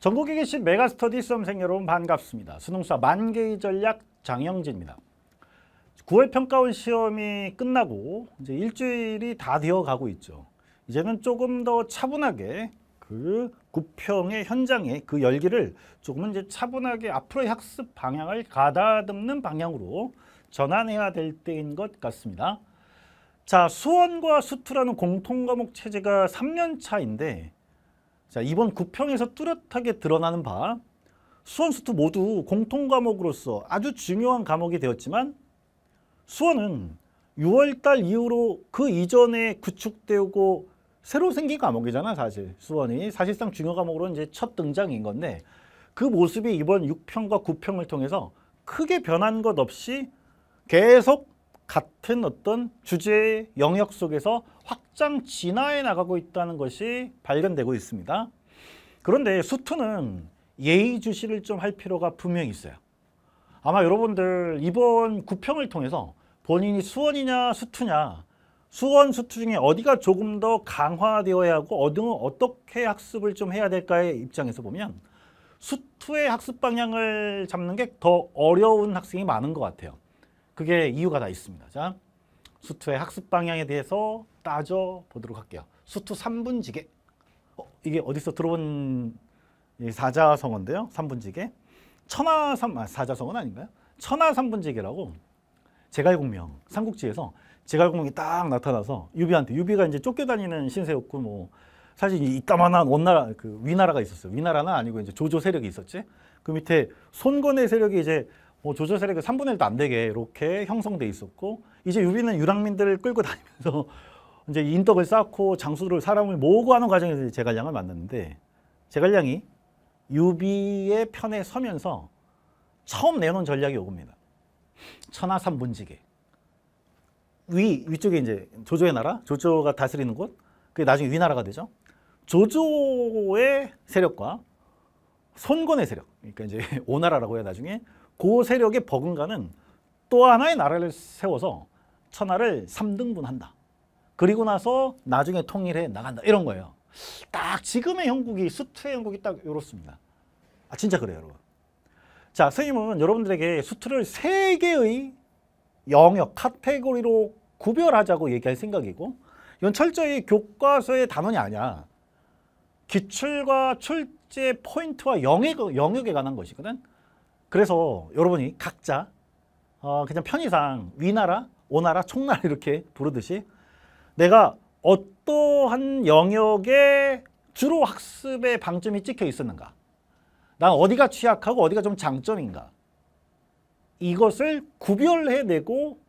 전국에 계신 메가스터디 수험생 여러분 반갑습니다. 수능사 만개의 전략 장영진입니다. 9월 평가원 시험이 끝나고 이제 일주일이 다 되어 가고 있죠. 이제는 조금 더 차분하게 그 구평의 현장의 그 열기를 조금은 이제 차분하게 앞으로의 학습 방향을 가다듬는 방향으로 전환해야 될 때인 것 같습니다. 자, 수원과 수투라는 공통 과목 체제가 3년 차인데 자, 이번 구평에서 뚜렷하게 드러나는 바 수원수투 모두 공통 과목으로서 아주 중요한 과목이 되었지만 수원은 6월달 이후로 그 이전에 구축되고 새로 생긴 과목이잖아 사실 수원이 사실상 중요 과목으로 이제 첫 등장인 건데 그 모습이 이번 6평과 9평을 통해서 크게 변한 것 없이 계속 같은 어떤 주제의 영역 속에서 확장 진화해 나가고 있다는 것이 발견되고 있습니다. 그런데 수트는 예의주시를 좀 할 필요가 분명히 있어요. 아마 여러분들 이번 구평을 통해서 본인이 수원이냐 수투냐 수원 수투 중에 어디가 조금 더 강화되어야 하고 어느 어떻게 학습을 좀 해야 될까의 입장에서 보면 수투의 학습 방향을 잡는 게 더 어려운 학생이 많은 것 같아요. 그게 이유가 다 있습니다. 자, 수투의 학습 방향에 대해서 따져보도록 할게요. 수투 3분지게. 어, 이게 어디서 들어본 사자성어인데요. 3분지게. 천하 3, 아, 사자성어는 아닌가요? 천하 3분지게라고 제갈공명, 삼국지에서 제갈공명이 딱 나타나서 유비한테, 유비가 이제 쫓겨다니는 신세였고 뭐 사실 이따만한 원나라, 그 위나라가 있었어요. 위나라는 아니고 이제 조조 세력이 있었지. 그 밑에 손건의 세력이 이제 뭐 조절 세력의 3분의 1도 안 되게 이렇게 형성돼 있었고 이제 유비는 유랑민들을 끌고 다니면서 이제 인덕을 쌓고 장수를 사람을 모으고 하는 과정에서 제갈량을 만났는데 제갈량이 유비의 편에 서면서 처음 내놓은 전략이 요겁니다. 천하삼 문지계. 위, 위쪽에 이제 조조의 나라, 조조가 다스리는 곳, 그게 나중에 위나라가 되죠. 조조의 세력과 손권의 세력, 그러니까 이제 오나라라고 해요 나중에 고 그 세력의 버금가는 또 하나의 나라를 세워서 천하를 3등분한다. 그리고 나서 나중에 통일해 나간다. 이런 거예요. 딱 지금의 형국이 수트의 형국이 딱 이렇습니다. 아 진짜 그래요 여러분. 자 스님은 여러분들에게 수트를 세 개의 영역 카테고리로 구별하자고 얘기할 생각이고 이건 철저히 교과서의 단원이 아니야. 기출과 출제 포인트와 영역, 영역에 관한 것이거든. 그래서 여러분이 각자 어, 그냥 편의상 위나라, 오나라, 총나라 이렇게 부르듯이 내가 어떠한 영역에 주로 학습의 방점이 찍혀 있었는가? 난 어디가 취약하고 어디가 좀 장점인가? 이것을 구별해내고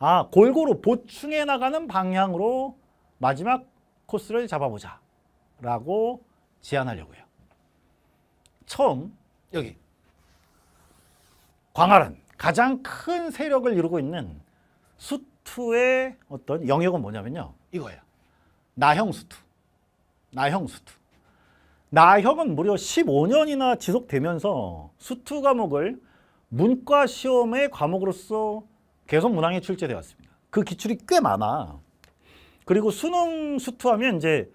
아 골고루 보충해 나가는 방향으로 마지막 코스를 잡아보자 라고 제안하려고요. 처음 여기 광활한 가장 큰 세력을 이루고 있는 수투의 어떤 영역은 뭐냐면요. 이거예요. 나형 수투. 나형 수투. 나형은 무려 15년이나 지속되면서 수투 과목을 문과 시험의 과목으로서 계속 문항에 출제되었습니다. 그 기출이 꽤 많아. 그리고 수능 수투하면 이제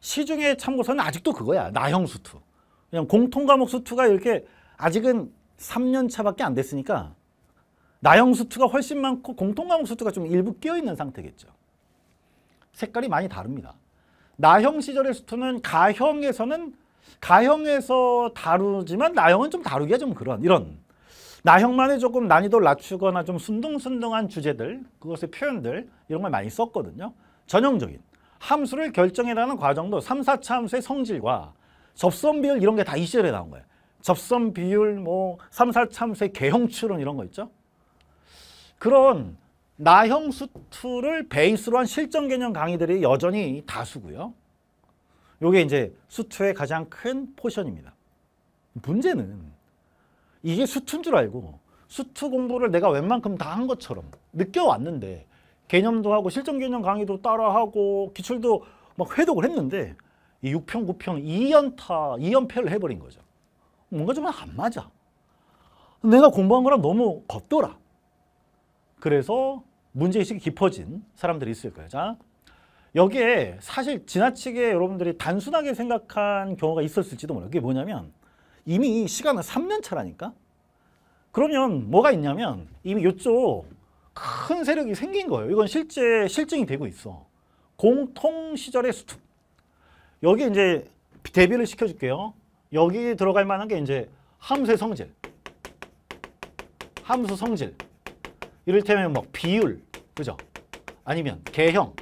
시중에 참고서는 아직도 그거야. 나형 수투. 그냥 공통 과목 수투가 이렇게 아직은 3년 차밖에 안 됐으니까 나형수트가 훨씬 많고 공통과목수 트가좀 일부 끼어있는 상태겠죠. 색깔이 많이 다릅니다. 나형 시절의 수트는 가형에서는 가형에서 다루지만 나형은 좀 다루기가 좀 그런 이런 나형만의 조금 난이도를 낮추거나 좀 순둥순둥한 주제들 그것의 표현들 이런 걸 많이 썼거든요. 전형적인 함수를 결정해라는 과정도 3, 4차 함수의 성질과 접선 비율 이런 게 다 이 시절에 나온 거예요. 접선 비율, 뭐 삼살 참새, 개형 추론 이런 거 있죠. 그런 나형 수투를 베이스로 한 실전 개념 강의들이 여전히 다수고요. 요게 이제 수투의 가장 큰 포션입니다. 문제는 이게 수투인 줄 알고 수투 공부를 내가 웬만큼 다 한 것처럼 느껴왔는데 개념도 하고 실전 개념 강의도 따라하고 기출도 막 회독을 했는데 이 6평, 9평 2연타, 2연패를 해버린 거죠. 뭔가 좀 안 맞아. 내가 공부한 거랑 너무 겉돌아. 그래서 문제의식이 깊어진 사람들이 있을 거예요. 자, 여기에 사실 지나치게 여러분들이 단순하게 생각한 경우가 있었을지도 몰라요. 그게 뭐냐면 이미 시간은 3년 차라니까. 그러면 뭐가 있냐면 이미 이쪽 큰 세력이 생긴 거예요. 이건 실제 실증이 되고 있어. 공통 시절의 수투. 여기 이제 대비를 시켜줄게요. 여기 들어갈 만한 게 이제 함수의 성질. 함수 성질. 이를테면 뭐 비율, 그죠? 아니면 개형.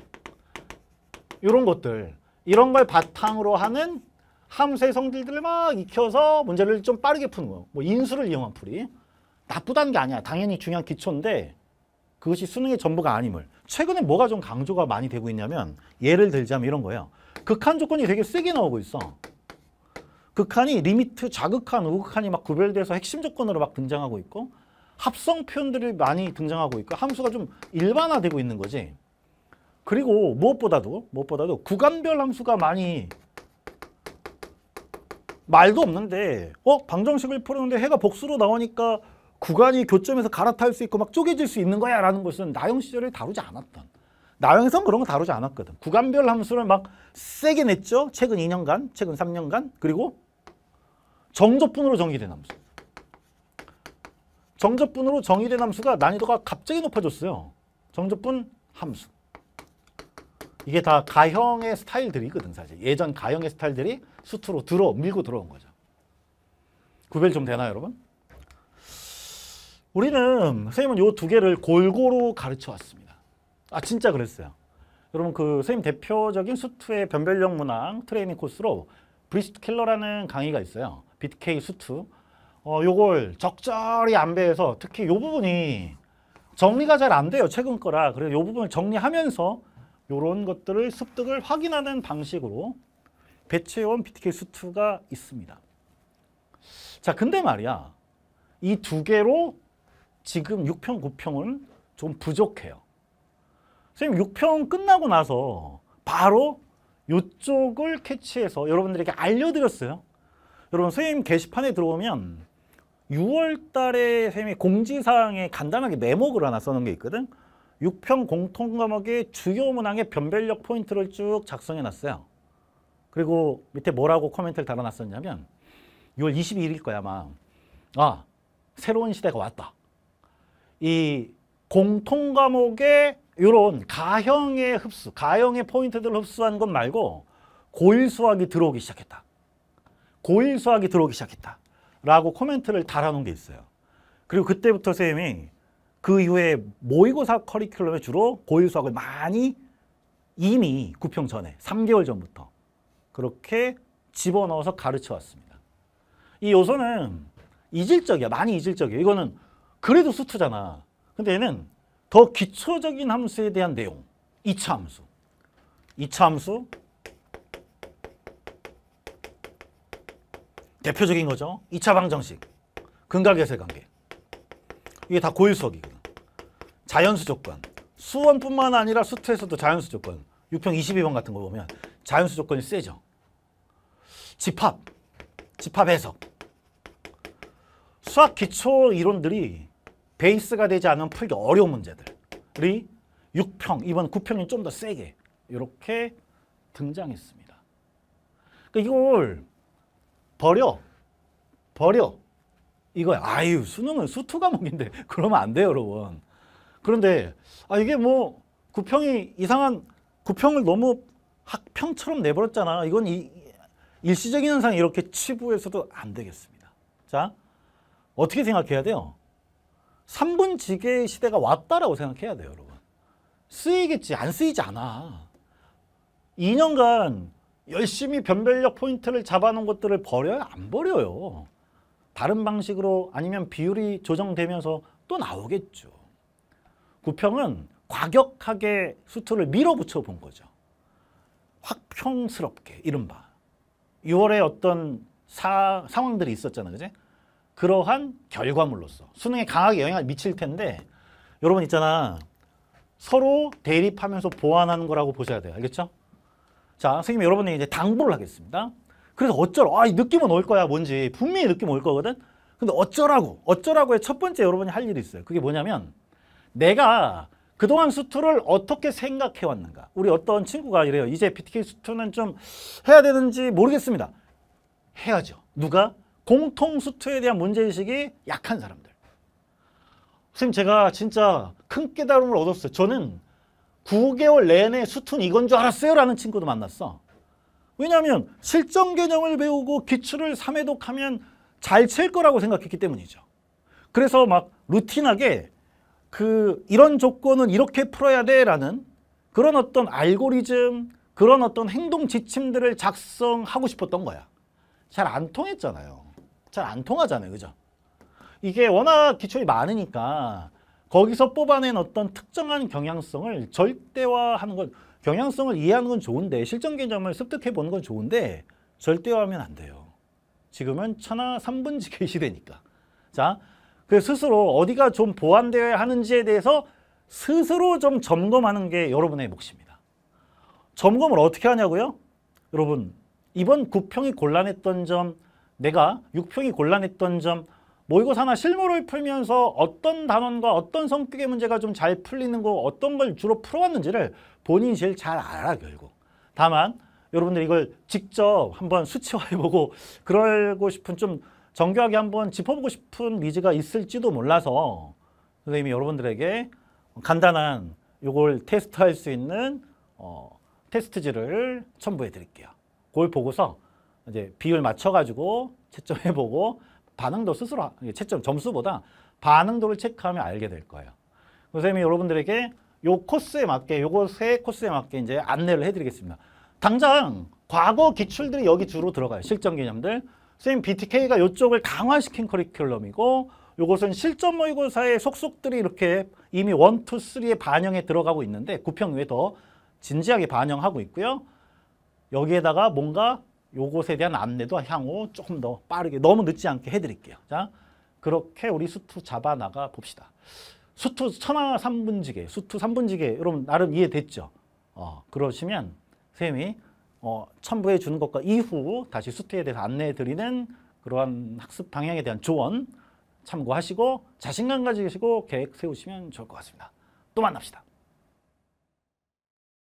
이런 것들. 이런 걸 바탕으로 하는 함수의 성질들을 막 익혀서 문제를 좀 빠르게 푸는 거예요. 뭐 인수를 이용한 풀이. 나쁘다는 게 아니야. 당연히 중요한 기초인데 그것이 수능의 전부가 아님을. 최근에 뭐가 좀 강조가 많이 되고 있냐면 예를 들자면 이런 거예요. 극한 조건이 되게 세게 나오고 있어. 극한이 그 리미트 자극한 우극한이 막 구별돼서 핵심 조건으로 막 등장하고 있고 합성 표현들이 많이 등장하고 있고 함수가 좀 일반화되고 있는 거지. 그리고 무엇보다도 무엇보다도 구간별 함수가 많이 말도 없는데 어 방정식을 풀었는데 해가 복수로 나오니까 구간이 교점에서 갈아탈 수 있고 막 쪼개질 수 있는 거야 라는 것은 나영 시절에 다루지 않았던 나형성 그런 거 다루지 않았거든. 구간별 함수를 막 세게 냈죠. 최근 2년간, 최근 3년간. 그리고 정조분으로 정의된 함수. 정조분으로 정의된 함수가 난이도가 갑자기 높아졌어요. 정조분 함수. 이게 다 가형의 스타일들이거든 사실. 예전 가형의 스타일들이 수트로 들어 밀고 들어온 거죠. 구별 좀 되나요 여러분? 우리는 선생님은 요 두 개를 골고루 가르쳐 왔습니다. 아 진짜 그랬어요. 여러분 그 선생님 대표적인 수투의 변별력 문항 트레이닝 코스로 브리스트 킬러라는 강의가 있어요. BK 수투. 어, 요걸 적절히 안배해서 특히 요 부분이 정리가 잘 안 돼요. 최근 거라. 그래서 요 부분을 정리하면서 요런 것들을 습득을 확인하는 방식으로 배치해온 BTK 수투가 있습니다. 자, 근데 말이야. 이 두 개로 지금 6평, 9평은 좀 부족해요. 선생님 6평 끝나고 나서 바로 이쪽을 캐치해서 여러분들에게 알려드렸어요. 여러분 선생님 게시판에 들어오면 6월 달에 선생님이 공지사항에 간단하게 메모글 하나 써놓은 게 있거든. 6평 공통 과목의 주요 문항의 변별력 포인트를 쭉 작성해 놨어요. 그리고 밑에 뭐라고 코멘트를 달아놨었냐면 6월 2 2일 거야 아마. 아, 새로운 시대가 왔다. 이 공통 과목의 이런 가형의 흡수, 가형의 포인트들을 흡수한 것 말고 고일 수학이 들어오기 시작했다. 고일 수학이 들어오기 시작했다. 라고 코멘트를 달아놓은 게 있어요. 그리고 그때부터 쌤이 그 이후에 모의고사 커리큘럼에 주로 고일 수학을 많이 이미 구평 전에 3개월 전부터 그렇게 집어넣어서 가르쳐 왔습니다. 이 요소는 이질적이야. 많이 이질적이에요. 이거는 그래도 수트잖아 근데 얘는 더 기초적인 함수에 대한 내용. 2차 함수. 2차 함수. 대표적인 거죠. 2차 방정식. 근각에서의 관계. 이게 다 고일 수이거든 자연수 조건. 수원뿐만 아니라 수트에서도 자연수 조건. 6평 22번 같은 거 보면 자연수 조건이 세죠. 집합. 집합 해석. 수학 기초 이론들이 베이스가 되지 않으면 풀기 어려운 문제들이 6평, 이번 9평이 좀 더 세게 이렇게 등장했습니다. 그러니까 이걸 버려, 버려. 이거 아유, 수능은 수투 과목인데 그러면 안 돼요, 여러분. 그런데 아 이게 뭐 9평이 이상한 9평을 너무 학평처럼 내버렸잖아. 이건 이, 일시적인 현상 이렇게 치부해서도 안 되겠습니다. 자, 어떻게 생각해야 돼요? 3분 지게의 시대가 왔다라고 생각해야 돼요, 여러분. 쓰이겠지, 안 쓰이지 않아. 2년간 열심히 변별력 포인트를 잡아놓은 것들을 버려요? 안 버려요. 다른 방식으로 아니면 비율이 조정되면서 또 나오겠죠. 구평은 과격하게 수트를 밀어붙여 본 거죠. 확평스럽게, 이른바. 6월에 어떤 사, 상황들이 있었잖아요. 그제? 그러한 결과물로서 수능에 강하게 영향을 미칠 텐데 여러분 있잖아 서로 대립하면서 보완하는 거라고 보셔야 돼요 알겠죠? 자 선생님 여러분에게 이제 당부를 하겠습니다 그래서 어쩌라 아이 느낌은 올 거야 뭔지 분명히 느낌 올 거거든 근데 어쩌라고 어쩌라고의 첫 번째 여러분이 할 일이 있어요 그게 뭐냐면 내가 그동안 수투를 어떻게 생각해 왔는가 우리 어떤 친구가 이래요 이제 BTK 수투는 좀 해야 되는지 모르겠습니다 해야죠 누가? 공통수투에 대한 문제의식이 약한 사람들. 선생님 제가 진짜 큰 깨달음을 얻었어요. 저는 9개월 내내 수툰 이건 줄 알았어요 라는 친구도 만났어. 왜냐하면 실전 개념을 배우고 기출을 3회독하면 잘 칠 거라고 생각했기 때문이죠. 그래서 막 루틴하게 그 이런 조건은 이렇게 풀어야 돼 라는 그런 어떤 알고리즘 그런 어떤 행동 지침들을 작성하고 싶었던 거야. 잘 안 통했잖아요. 잘안 통하잖아요. 그죠? 이게 워낙 기출이 많으니까 거기서 뽑아낸 어떤 특정한 경향성을 절대화하는 건 경향성을 이해하는 건 좋은데 실전 개념을 습득해 보는 건 좋은데 절대화하면 안 돼요. 지금은 천하 3분지계 시대니까. 자, 그 스스로 어디가 좀 보완되어야 하는지에 대해서 스스로 좀 점검하는 게 여러분의 몫입니다. 점검을 어떻게 하냐고요? 여러분, 이번 구평이 곤란했던 점 내가 6평이 곤란했던 점 모의고사나 뭐 실무를 풀면서 어떤 단원과 어떤 성격의 문제가 좀 잘 풀리는 거 어떤 걸 주로 풀어왔는지를 본인이 제일 잘 알아 결국 다만 여러분들 이걸 직접 한번 수치화해보고 그러고 싶은 좀 정교하게 한번 짚어보고 싶은 니즈가 있을지도 몰라서 선생님이 여러분들에게 간단한 요걸 테스트할 수 있는 어, 테스트지를 첨부해 드릴게요. 그걸 보고서 이제 비율 맞춰가지고 채점해보고 반응도 스스로 채점 점수보다 반응도를 체크하면 알게 될 거예요. 선생님이 여러분들에게 요 코스에 맞게 요거 새 코스에 맞게 이제 안내를 해드리겠습니다. 당장 과거 기출들이 여기 주로 들어가요. 실전 개념들. 선생님 BTK가 요쪽을 강화시킨 커리큘럼이고 요것은 실전 모의고사의 속속들이 이렇게 이미 원, 투, 쓰리 반영에 들어가고 있는데 구평 외에 더 진지하게 반영하고 있고요. 여기에다가 뭔가 요것에 대한 안내도 향후 조금 더 빠르게 너무 늦지 않게 해드릴게요. 자, 그렇게 우리 수투 잡아 나가 봅시다. 수투 천하 3분지게, 수투 3분지게 여러분 나름 이해됐죠? 어, 그러시면 선이 어, 첨부해 주는 것과 이후 다시 수투에 대해서 안내해 드리는 그러한 학습 방향에 대한 조언 참고하시고 자신감 가지시고 계획 세우시면 좋을 것 같습니다. 또 만납시다.